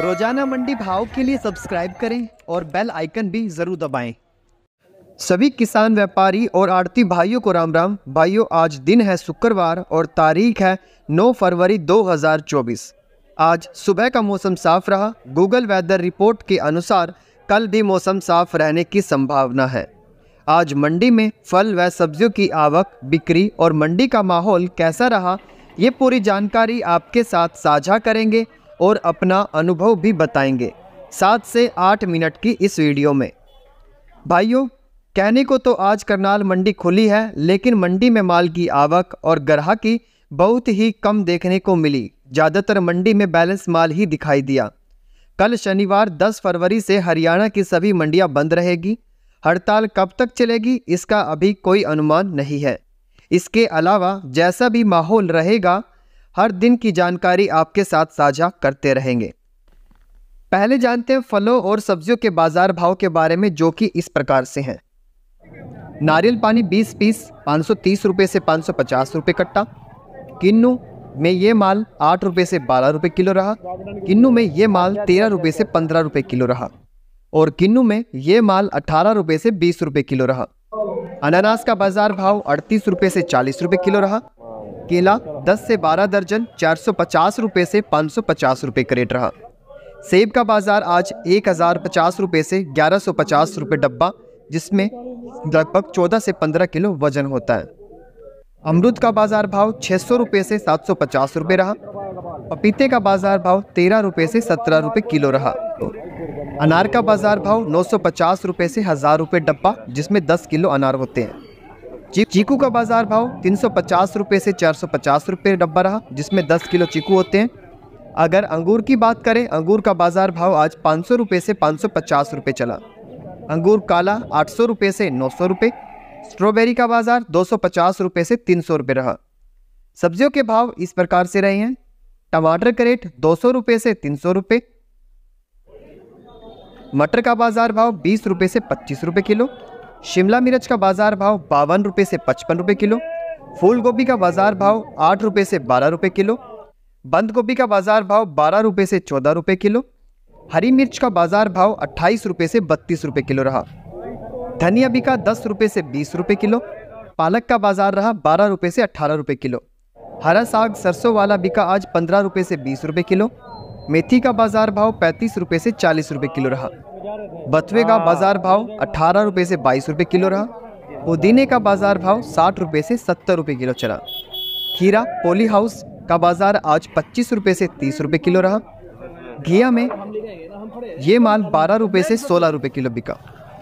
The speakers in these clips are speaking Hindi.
रोजाना मंडी भाव के लिए सब्सक्राइब करें और बेल आइकन भी ज़रूर दबाएं। सभी किसान व्यापारी और आड़ती भाइयों को राम राम भाइयों आज दिन है शुक्रवार और तारीख है 9 फरवरी 2024। आज सुबह का मौसम साफ रहा गूगल वेदर रिपोर्ट के अनुसार कल भी मौसम साफ रहने की संभावना है आज मंडी में फल व सब्जियों की आवक बिक्री और मंडी का माहौल कैसा रहा ये पूरी जानकारी आपके साथ साझा करेंगे और अपना अनुभव भी बताएंगे सात से आठ मिनट की इस वीडियो में भाइयों कहने को तो आज करनाल मंडी खुली है लेकिन मंडी में माल की आवक और ग्राहकी बहुत ही कम देखने को मिली ज़्यादातर मंडी में बैलेंस माल ही दिखाई दिया कल शनिवार 10 फरवरी से हरियाणा की सभी मंडियां बंद रहेगी हड़ताल कब तक चलेगी इसका अभी कोई अनुमान नहीं है इसके अलावा जैसा भी माहौल रहेगा हर दिन की जानकारी आपके साथ साझा करते रहेंगे पहले जानते हैं फलों और सब्जियों के बाजार भाव के बारे में जो कि इस प्रकार से हैं नारियल पानी 20 पीस पाँच सौ से पाँच सौ कट्टा किन्नू में ये माल आठ रुपए से बारह रुपए किलो रहा किन्नू में ये माल तेरह रुपये से पंद्रह रुपए किलो रहा और किन्नू में ये माल अठारह रुपये से बीस रुपए किलो रहा अनानास का बाजार भाव अड़तीस रुपये से चालीस रुपये किलो रहा केला 10 से 12 दर्जन 450 रुपए से 550 रुपए करेट रहा सेब का बाज़ार आज एक हज़ार पचास रुपये से ग्यारह सौ पचास रुपये डब्बा जिसमें लगभग चौदह से पंद्रह किलो वजन होता है अमरुद का बाज़ार भाव छः सौ रुपये से सात सौ पचास रुपये रहा पपीते का बाज़ार भाव तेरह रुपये से सत्रह रुपये किलो रहा अनार का बाज़ार भाव नौ सौ पचास रुपये से हज़ार रुपये डब्बा जिसमें दस किलो अनार होते हैं चीकू का बाजार भाव तीन सौ पचास से चार सौ पचास रुपये डब्बा रहा जिसमें दस किलो चीकू होते हैं अगर अंगूर की बात करें अंगूर का बाजार भाव आज पाँच सौ रुपये से पाँच सौ पचास रुपये चला अंगूर काला आठ सौ रुपये से नौ सौ रुपये स्ट्रॉबेरी का बाजार दो सौ पचास रुपये से तीन सौ रुपये रहा सब्जियों के भाव इस प्रकार से रहे हैं टमाटर का रेट दो सौ रुपये से तीन सौ रुपये मटर का बाजार भाव बीस रुपये से पच्चीस रुपये किलो शिमला मिर्च का बाज़ार भाव बावन रुपये से पचपन रुपये किलो फूल गोभी का बाज़ार भाव आठ रुपये से बारह रुपये किलो बंद गोभी का बाज़ार भाव बारह रुपये से चौदह रुपये किलो हरी मिर्च का बाज़ार भाव अट्ठाईस रुपये से बत्तीस रुपये किलो रहा धनिया बिका दस रुपये से बीस रुपये किलो पालक का बाज़ार रहा बारह रुपये से अट्ठारह रुपये किलो हरा साग सरसों वाला बिका आज पंद्रह रुपये से बीस रुपये किलो मेथी का बाजार भाव पैंतीस रुपये से चालीस रुपये किलो रहा बथुए का बाजार भाव अठारह रुपये से बाईस रुपये किलो रहा पुदीने का बाजार भाव साठ रुपये से सत्तर रुपये किलो चला खीरा पोली हाउस का बाजार आज पच्चीस रुपये से तीस रुपये किलो रहा घिया में ये माल बारह रुपये से सोलह रुपये किलो बिका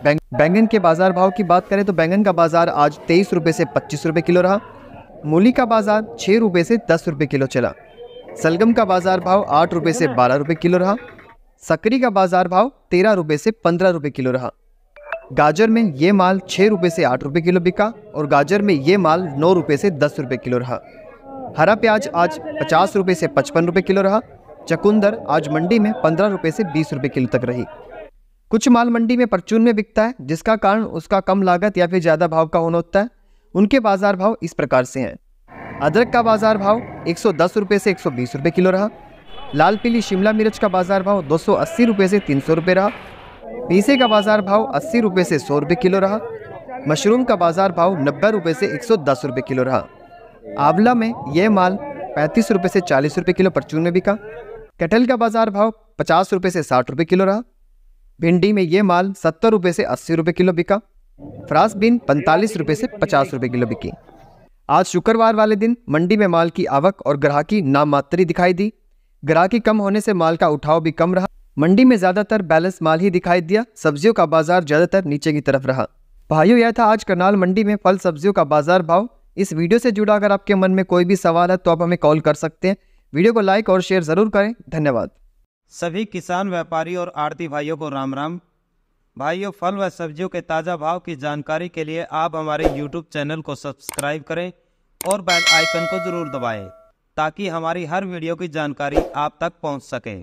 बैंगन के बाज़ार भाव की बात करें तो बैंगन का बाज़ार आज तेईस रुपये से पच्चीस रुपये किलो रहा मूली का बाज़ार छः रुपये से दस रुपये किलो चला सलगम का बाजार भाव आठ रुपये से बारह रुपये किलो रहा सकरी का बाजार भाव तेरह रुपये से पंद्रह रुपये किलो रहा गाजर में ये माल छः रुपये से आठ रुपये किलो बिका और गाजर में ये माल नौ रुपये से दस रुपये किलो रहा हरा प्याज आज पचास रुपये से पचपन रुपये किलो रहा चकुंदर आज मंडी में पंद्रह रुपये से बीस रुपये किलो तक रही कुछ माल मंडी में परचून में बिकता है जिसका कारण उसका कम लागत या फिर ज़्यादा भाव का होना होता है उनके बाजार भाव इस प्रकार से हैं अदरक का बाजार भाव एक सौ से एक सौ किलो रहा लाल पीली शिमला मिर्च का बाजार भाव दो सौ से तीन सौ रहा पीसे का बाजार भाव अस्सी रुपये से सौ रुपये किलो रहा मशरूम का बाजार भाव नब्बे रुपये से एक सौ दस रुपये किलो रहा आंवला में यह माल पैंतीस रुपये से चालीस रुपये किलो परचून में बिका कटहल का बाजार भाव पचास रुपये से साठ रुपये किलो रहा भिंडी में यह माल सत्तर रुपये से अस्सी रुपये किलो बिका फ्रास बीन पैंतालीस रुपये से पचास रुपये किलो बिकी आज शुक्रवार वाले दिन मंडी में माल की आवक और ग्राहकी नामात्री दिखाई दी ग्राहकी कम होने से माल का उठाव भी कम रहा मंडी में ज़्यादातर बैलेंस माल ही दिखाई दिया सब्जियों का बाजार ज़्यादातर नीचे की तरफ रहा भाइयों यह था आज करनाल मंडी में फल सब्जियों का बाजार भाव इस वीडियो से जुड़ा अगर आपके मन में कोई भी सवाल है तो आप हमें कॉल कर सकते हैं वीडियो को लाइक और शेयर ज़रूर करें धन्यवाद सभी किसान व्यापारी और आरती भाइयों को राम राम भाइयों फल व सब्जियों के ताज़ा भाव की जानकारी के लिए आप हमारे यूट्यूब चैनल को सब्सक्राइब करें और बेल आइकन को ज़रूर दबाएं ताकि हमारी हर वीडियो की जानकारी आप तक पहुंच सके